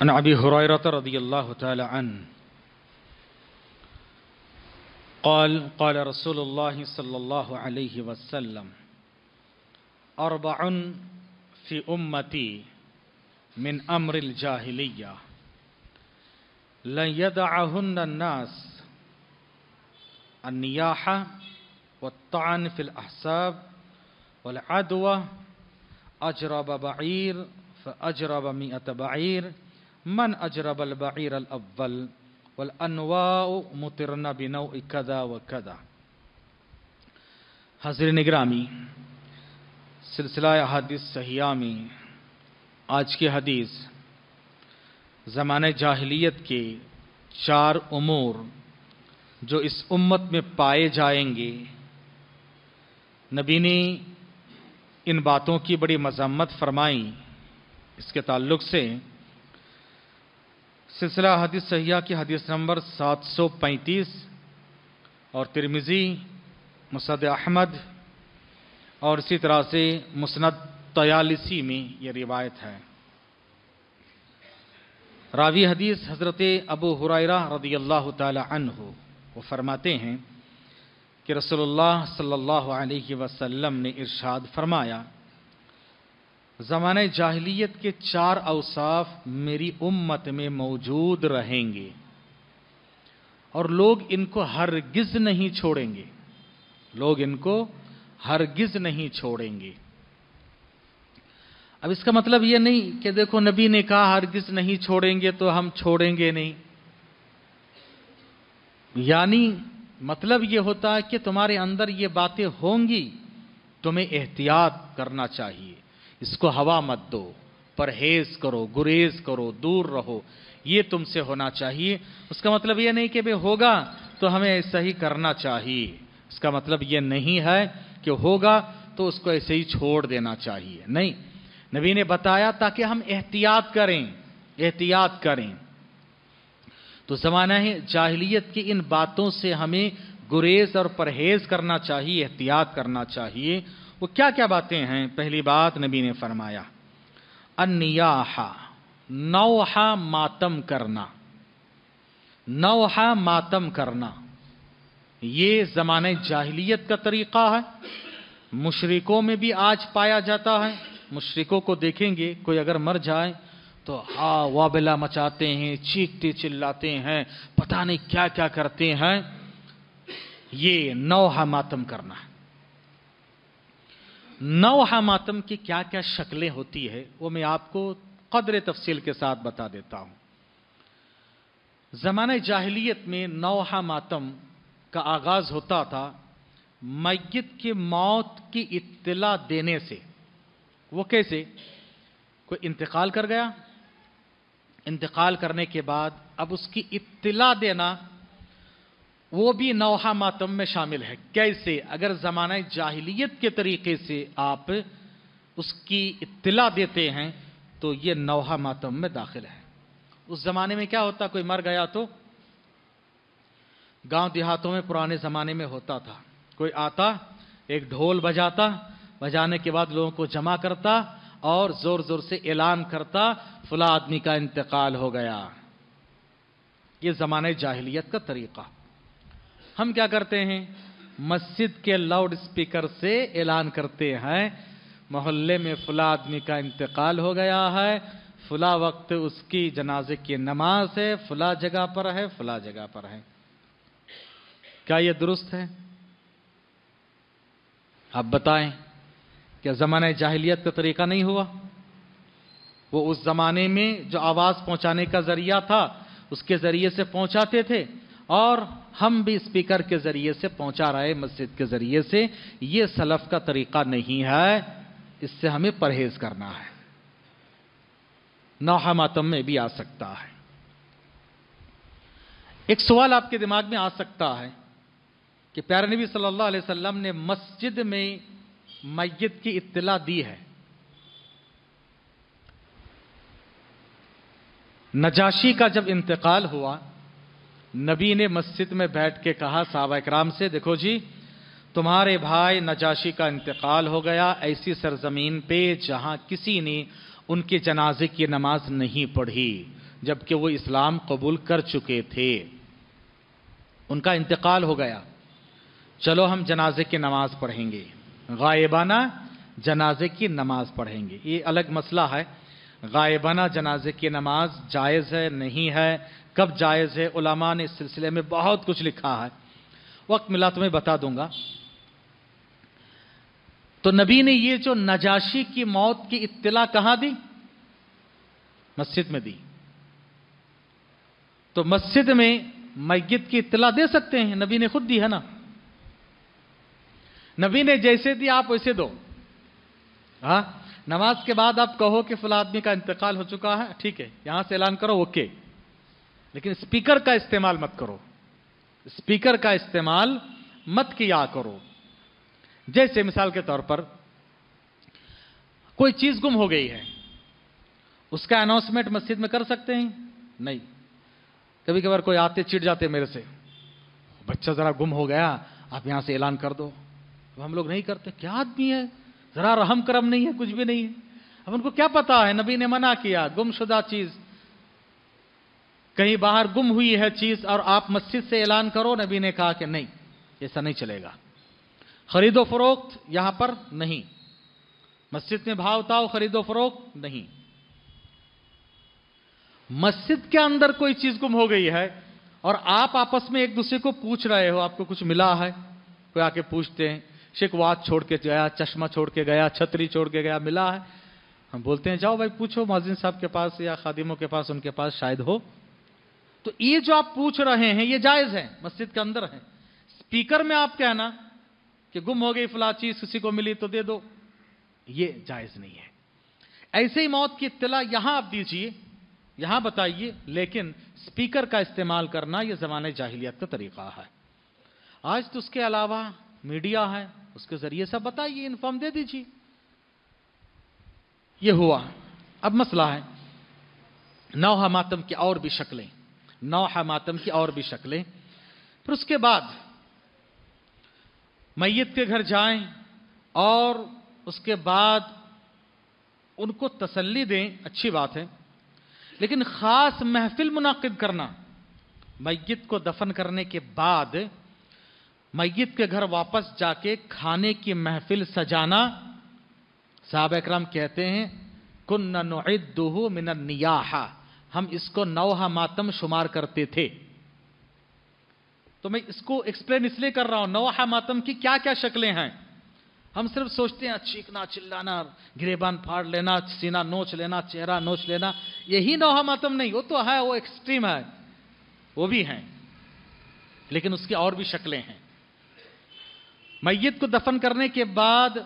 عن أبي هريرة رضي الله تعالى عنه قال قال رسول الله صلى الله عليه وسلم أربع في أمتي من أمر الجاهلية لن يدعهن الناس النياحة والطعن في الأحساب والعدوى أجرب بعير فأجرب مئة بعير मन अजरबल बर अव्वल वल अनवा मुतरना बिनौ कदा व कदा हजर निगरामी सिलसिला हदीस सहिया में आज की हदीस ज़मान जाहलीत के चार उमूर जो इस उम्मत में पाए जाएंगे नबी ने इन बातों की बड़ी मजम्मत फरमाई इसके ताल्लुक से सिलसिला हदीस सहिया की हदीस नंबर 735 और तिरमिज़ी मुसद अहमद और इसी तरह से मुसनद तयालिसी में ये रिवायत है रावी हदीस हज़रत अबू हुररा रदी अल्लाह तु वो फरमाते हैं कि रसोल्ला सल्ला अलैहि ने इरशाद फरमाया ज़मान जाहलीत के चार अवसाफ मेरी उम्मत में मौजूद रहेंगे और लोग इनको हरगिज़ नहीं छोड़ेंगे लोग इनको हरगिज़ नहीं छोड़ेंगे अब इसका मतलब यह नहीं कि देखो नबी ने कहा हरगिज़ नहीं छोड़ेंगे तो हम छोड़ेंगे नहीं यानी मतलब ये होता है कि तुम्हारे अंदर ये बातें होंगी तुम्हें एहतियात करना चाहिए इसको हवा मत दो परहेज करो गुरेज करो दूर रहो ये तुमसे होना चाहिए उसका मतलब ये नहीं कि भाई होगा तो हमें ऐसा ही करना चाहिए इसका मतलब ये नहीं है कि होगा तो उसको ऐसे ही छोड़ देना चाहिए नहीं नबी ने बताया ताकि हम एहतियात करें एहतियात करें तो ज़माना है जाहिलियत की इन बातों से हमें गुरेज और परहेज करना चाहिए एहतियात करना चाहिए वो क्या क्या बातें हैं पहली बात नबी ने फरमाया अन्याहा नौहा मातम करना नौहा मातम करना ये ज़माने जाहिलियत का तरीक़ा है मुशरकों में भी आज पाया जाता है मुशरकों को देखेंगे कोई अगर मर जाए तो हा वाबिला मचाते हैं चीखते चिल्लाते हैं पता नहीं क्या क्या करते हैं ये नौहा मातम करना है नौहा मातम की क्या क्या शक्लें होती है वो मैं आपको कदर तफसील के साथ बता देता हूं जमाने जाहिलियत में नौहा मातम का आगाज़ होता था मैत की मौत की इत्तला देने से वो कैसे कोई इंतकाल कर गया इंतकाल करने के बाद अब उसकी इत्तला देना वो भी नौहा मातम में शामिल है कैसे अगर ज़माना जाहिलियत के तरीके से आप उसकी इतला देते हैं तो ये नौहा मातम में दाखिल है उस ज़माने में क्या होता कोई मर गया तो गांव देहातों में पुराने ज़माने में होता था कोई आता एक ढोल बजाता बजाने के बाद लोगों को जमा करता और ज़ोर ज़ोर से ऐलान करता फला आदमी का इंतकाल हो गया ये ज़माने जाहिलियत का तरीक़ा हम क्या करते हैं मस्जिद के लाउड स्पीकर से ऐलान करते हैं मोहल्ले में फुला आदमी का इंतकाल हो गया है फुला वक्त उसकी जनाजे की नमाज है फुला जगह पर है फुला जगह पर है क्या ये दुरुस्त है आप बताएं क्या ज़माने जाहिलियत का तरीका नहीं हुआ वो उस ज़माने में जो आवाज़ पहुंचाने का ज़रिया था उसके ज़रिए से पहुंचाते थे और हम भी स्पीकर के ज़रिए से पहुंचा रहे मस्जिद के ज़रिए से ये सलफ़ का तरीक़ा नहीं है इससे हमें परहेज़ करना है नौहा मातम में भी आ सकता है एक सवाल आपके दिमाग में आ सकता है कि प्यारे नबी सल्लल्लाहु अलैहि वसल्लम ने मस्जिद में मैत की इत्तला दी है नजाशी का जब इंतकाल हुआ नबी ने मस्जिद में बैठ के कहा साहब इक्राम से देखो जी तुम्हारे भाई नजाशी का इंतकाल हो गया ऐसी सरजमीन पे जहाँ किसी ने उनके जनाजे की नमाज नहीं पढ़ी जबकि वो इस्लाम कबूल कर चुके थे उनका इंतकाल हो गया चलो हम जनाजे की नमाज पढ़ेंगे गायबाना जनाजे की नमाज पढ़ेंगे ये अलग मसला है गायबाना जनाजे की नमाज जायज़ है नहीं है कब जायज़ है उलमा ने इस सिलसिले में बहुत कुछ लिखा है वक्त मिला तो मैं बता दूंगा तो नबी ने ये जो नजाशी की मौत की इत्तला कहाँ दी मस्जिद में दी तो मस्जिद में मैत की इत्तला दे सकते हैं नबी ने खुद दी है ना नबी ने जैसे दी आप वैसे दो हाँ नमाज के बाद आप कहो कि फला आदमी का इंतकाल हो चुका है ठीक है यहां से ऐलान करो ओके लेकिन स्पीकर का इस्तेमाल मत करो स्पीकर का इस्तेमाल मत किया करो जैसे मिसाल के तौर पर कोई चीज गुम हो गई है उसका अनाउंसमेंट मस्जिद में कर सकते हैं नहीं कभी कभार कोई आते चिट जाते मेरे से बच्चा जरा गुम हो गया आप यहां से ऐलान कर दो तो हम लोग नहीं करते क्या आदमी है जरा रहम करम नहीं है कुछ भी नहीं है अब उनको क्या पता है नबी ने मना किया गुमशुदा चीज कहीं बाहर गुम हुई है चीज और आप मस्जिद से ऐलान करो नबी ने कहा कि नहीं ऐसा नहीं चलेगा खरीदो फरोख्त यहां पर नहीं मस्जिद में भाव खरीदो फरोख्त नहीं मस्जिद के अंदर कोई चीज गुम हो गई है और आप आपस में एक दूसरे को पूछ रहे हो आपको कुछ मिला है कोई आके पूछते हैं शिकवाद छोड़ के गया चश्मा छोड़ के गया छतरी छोड़ के गया मिला है हम बोलते हैं जाओ भाई पूछो मोहजिन साहब के पास या खादिमों के पास उनके पास शायद हो तो ये जो आप पूछ रहे हैं ये जायज़ है मस्जिद के अंदर है स्पीकर में आप कहना कि गुम हो गई फला चीज किसी को मिली तो दे दो ये जायज़ नहीं है ऐसे ही मौत की इतला यहां आप दीजिए यहां बताइए लेकिन स्पीकर का इस्तेमाल करना यह जमाने जाहिलियत का तरीका है आज तो उसके अलावा मीडिया है उसके ज़रिए सब बताइए इन्फॉर्म दे दीजिए ये हुआ अब मसला है नौ हमातम की और भी शक्लें नौ हमातम की और भी शक्लें फिर उसके बाद मैयत के घर जाएं और उसके बाद उनको तसल्ली दें अच्छी बात है लेकिन ख़ास महफिल मुनद करना मैत को दफन करने के बाद मैत के घर वापस जाके खाने की महफिल सजाना साहब इक्राम कहते हैं कुन मिन नियाहा हम इसको नौहा मातम शुमार करते थे तो मैं इसको एक्सप्लेन इसलिए कर रहा हूं नौहा मातम की क्या क्या शक्लें हैं हम सिर्फ सोचते हैं चीखना चिल्लाना गिरेबान फाड़ लेना सीना नोच लेना चेहरा नोच लेना यही नौहा मातम नहीं वो तो है वो एक्सट्रीम है वो भी हैं लेकिन उसकी और भी शक्लें हैं मैयत को दफन करने के बाद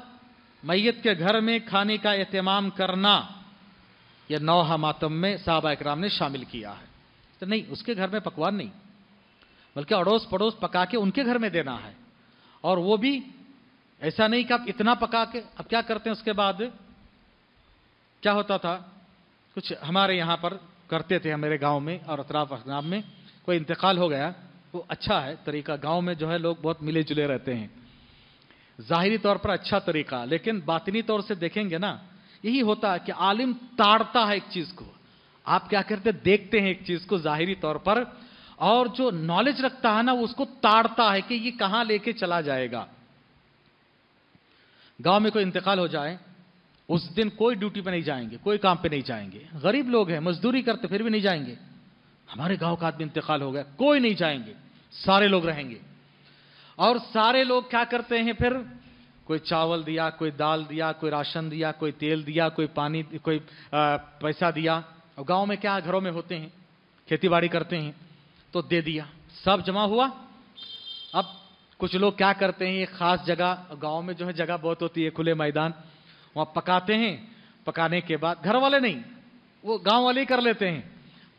मैयत के घर में खाने का अहतमाम करना यह नौ हमातम में साहबा इकराम ने शामिल किया है तो नहीं उसके घर में पकवान नहीं बल्कि अड़ोस पड़ोस पका के उनके घर में देना है और वो भी ऐसा नहीं कि आप इतना पका के अब क्या करते हैं उसके बाद क्या होता था कुछ हमारे यहाँ पर करते थे हमारे गांव में और अतराफ अखनाब में कोई इंतकाल हो गया वो अच्छा है तरीका गांव में जो है लोग बहुत मिले जुले रहते हैं जाहिरी तौर पर अच्छा तरीका लेकिन बातनी तौर से देखेंगे ना यही होता है कि आलिम ताड़ता है एक चीज को आप क्या करते देखते हैं एक चीज को जाहिरी तौर पर और जो नॉलेज रखता है ना उसको ताड़ता है कि ये कहां लेके चला जाएगा गांव में कोई इंतकाल हो जाए उस दिन कोई ड्यूटी पे नहीं जाएंगे कोई काम पे नहीं जाएंगे गरीब लोग हैं मजदूरी करते फिर भी नहीं जाएंगे हमारे गांव का आदमी इंतकाल हो गया कोई नहीं जाएंगे सारे लोग रहेंगे और सारे लोग क्या करते हैं फिर कोई चावल दिया कोई दाल दिया कोई राशन दिया कोई तेल दिया कोई पानी कोई आ, पैसा दिया और गांव में क्या घरों में होते हैं खेतीबाड़ी करते हैं तो दे दिया सब जमा हुआ अब कुछ लोग क्या करते हैं ये खास जगह गांव में जो है जगह बहुत होती है खुले मैदान वहाँ पकाते हैं पकाने के बाद घर वाले नहीं वो गांव वाले ही कर लेते हैं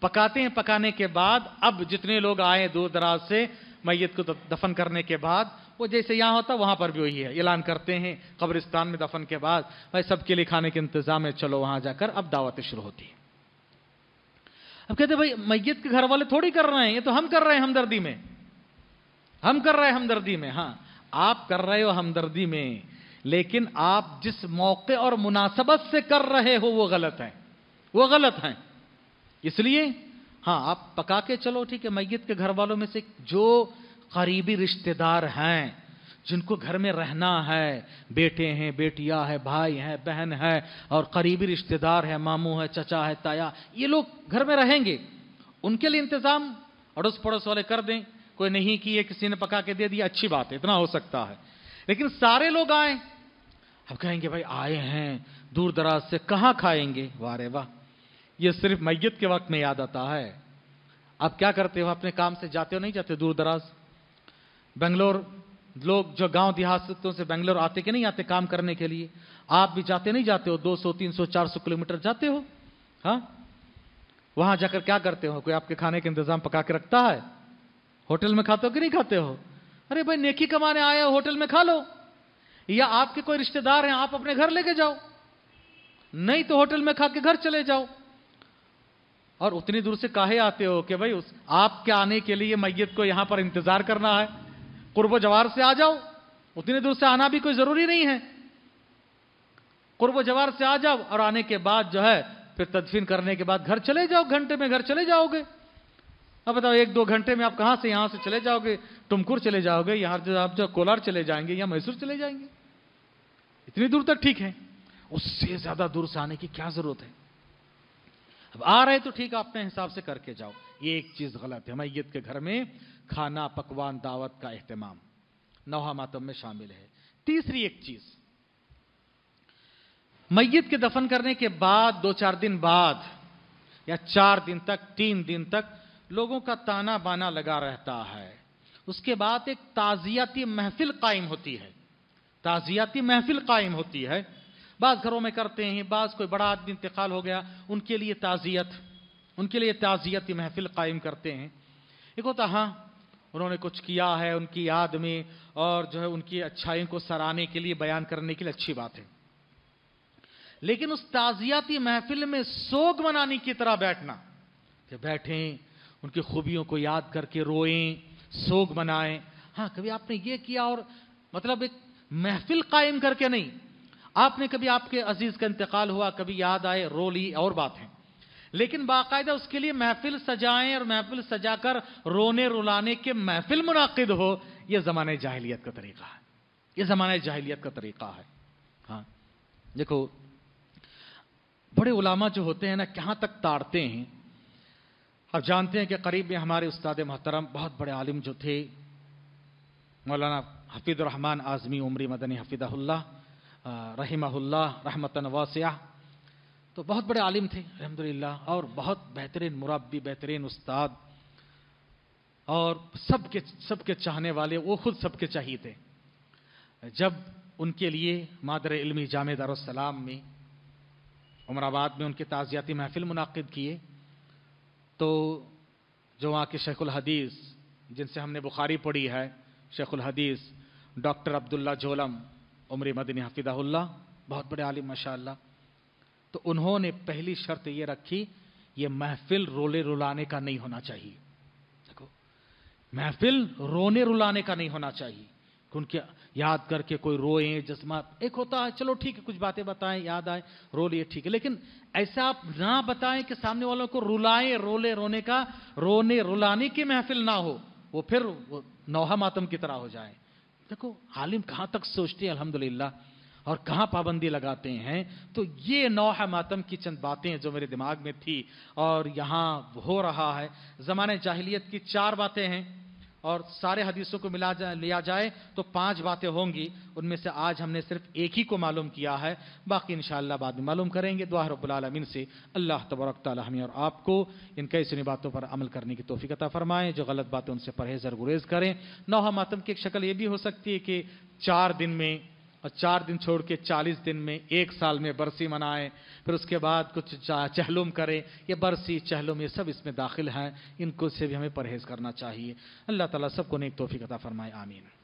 पकाते हैं पकाने के बाद अब जितने लोग आए दूर दराज से मैयत को दफन करने के बाद वो जैसे यहाँ होता वहाँ पर भी वही है ऐलान करते हैं कब्रिस्तान में दफन के बाद भाई सबके लिए खाने के इंतज़ाम है चलो वहाँ जाकर अब दावतें शुरू होती हैं अब कहते भाई मैयत के घर वाले थोड़ी कर रहे हैं ये तो हम कर रहे हैं हमदर्दी में हम कर रहे हैं हमदर्दी में हाँ आप कर रहे हो हमदर्दी में लेकिन आप जिस मौके और मुनासबत से कर रहे हो वो गलत है वो गलत है इसलिए हाँ आप पका के चलो ठीक है मैयत के घर वालों में से जो करीबी रिश्तेदार हैं जिनको घर में रहना है बेटे हैं बेटियां है भाई हैं बहन है और करीबी रिश्तेदार है मामू है चचा है ताया ये लोग घर में रहेंगे उनके लिए इंतज़ाम अड़ोस पड़ोस वाले कर दें कोई नहीं किए किसी ने पका के दे दिया अच्छी बात है इतना हो सकता है लेकिन सारे लोग आए अब कहेंगे भाई आए हैं दूर दराज से कहाँ खाएंगे वाह रे वाह ये सिर्फ मैयत के वक्त में याद आता है आप क्या करते हो अपने काम से जाते हो नहीं जाते दूर दराज बेंगलोर लोग जो गांव देहातों से तो बेंगलोर आते कि नहीं आते काम करने के लिए आप भी जाते नहीं जाते हो 200 300 400 किलोमीटर जाते हो हाँ वहां जाकर क्या करते हो कोई आपके खाने का इंतजाम पका के रखता है होटल में खाते हो कि नहीं खाते हो अरे भाई नेकी कमाने आए हो होटल में खा लो या आपके कोई रिश्तेदार हैं आप अपने घर लेके जाओ नहीं तो होटल में खा के घर चले जाओ और उतनी दूर से काहे आते हो कि भाई उस आपके आने के लिए मैयत को यहां पर इंतजार करना है कुर्ब जवार से आ जाओ उतनी दूर से आना भी कोई जरूरी नहीं है कुर्ब जवार से आ जाओ और आने के बाद जो है फिर तदफीन करने के बाद घर चले जाओ घंटे में घर चले जाओगे अब बताओ एक दो घंटे में आप कहाँ से यहां से चले जाओगे टुमकुर चले जाओगे यहाँ जो आप जो कोलार चले जाएंगे या मैसूर चले जाएंगे इतनी दूर तक ठीक है उससे ज़्यादा दूर से आने की क्या ज़रूरत है अब आ रहे तो ठीक अपने हिसाब से करके जाओ ये एक चीज़ गलत है मैत के घर में खाना पकवान दावत का एहतमाम नौहा मातम में शामिल है तीसरी एक चीज़ मैत के दफन करने के बाद दो चार दिन बाद या चार दिन तक तीन दिन तक लोगों का ताना बाना लगा रहता है उसके बाद एक ताज़ियाती महफिल कायम होती है ताज़ियाती महफिल कायम होती है बाद घरों में करते हैं बाज कोई बड़ा आदमी इंतकाल हो गया उनके लिए ताज़ियत उनके लिए ताज़ियत महफिल कायम करते हैं एक होता हाँ उन्होंने कुछ किया है उनकी याद में और जो है उनकी अच्छाइयों को सराहने के लिए बयान करने के लिए अच्छी बात है लेकिन उस ताज़ियाती महफिल में सोग मनाने की तरह बैठना कि बैठें उनकी खूबियों को याद करके रोएं सोग मनाएं हाँ कभी आपने ये किया और मतलब एक महफिल कायम करके नहीं आपने कभी आपके अजीज का इंतकाल हुआ कभी याद आए रो ली और बात है लेकिन बाकायदा उसके लिए महफिल सजाएं और महफिल सजाकर रोने रुलाने के महफिल मुनद हो यह जमाने जाहलीत का तरीका है यह जमाने जाहलीत का तरीका है हाँ देखो बड़े उलामा जो होते हैं ना कहाँ तक ताड़ते हैं आप जानते हैं कि करीब में हमारे उस्ताद मोहतरम बहुत बड़े आलिम जो थे मौलाना हफीदुररहमान आज़मी उमरी मदनी हफीदा रहीमहुल्ला रहमतन वासिया तो बहुत बड़े आलिम थे अलहमदिल्ला और बहुत बेहतरीन मुरबी बेहतरीन उस्ताद और सबके सबके चाहने वाले वो खुद सबके चाहिए थे जब उनके लिए मादर इलमी जाम दार्लाम में उमराबाद में उनके ताज़ियाती महफिल मुनद किए तो जो वहाँ के शेखुल हदीस जिनसे हमने बुखारी पढ़ी है शेखुल हदीस डॉक्टर अब्दुल्ला जोलम उम्र मदनी हफिदाहुल्ला बहुत बड़े आलिम माशा तो उन्होंने पहली शर्त ये रखी ये महफिल रोले रुलाने का नहीं होना चाहिए देखो महफिल रोने रुलाने का नहीं होना चाहिए उनके याद करके कोई रोए जज्मा एक होता है चलो ठीक है कुछ बातें बताएं याद आए रो लिए ठीक है लेकिन ऐसा आप ना बताएं कि सामने वालों को रुलाएं रोले रोने का रोने रुलाने की महफिल ना हो वो फिर नौहा मातम की तरह हो जाए देखो आलिम कहां तक सोचते हैं अल्हम्दुलिल्लाह और कहां पाबंदी लगाते हैं तो ये नौह मातम की चंद बातें जो मेरे दिमाग में थी और यहां हो रहा है ज़माने जाहिलियत की चार बातें हैं और सारे हदीसों को मिला जा, लिया जाए तो पांच बातें होंगी उनमें से आज हमने सिर्फ एक ही को मालूम किया है बाकी इन बाद में मालूम करेंगे दुआ रबालमीन से अल्लाह तबरक हमें और आपको इन कई सुनी बातों पर अमल करने की तोफ़ी फरमाएं जो गलत बातें उनसे परहेज़ और गुरेज करें नौहा मातम की एक शक्ल ये भी हो सकती है कि चार दिन में और चार दिन छोड़ के चालीस दिन में एक साल में बरसी मनाएं फिर उसके बाद कुछ चहलुम करें ये बरसी चहलुम ये सब इसमें दाखिल हैं इनको से भी हमें परहेज़ करना चाहिए अल्लाह ताला सबको नेक तोफ़ी कता फरमाए आमीन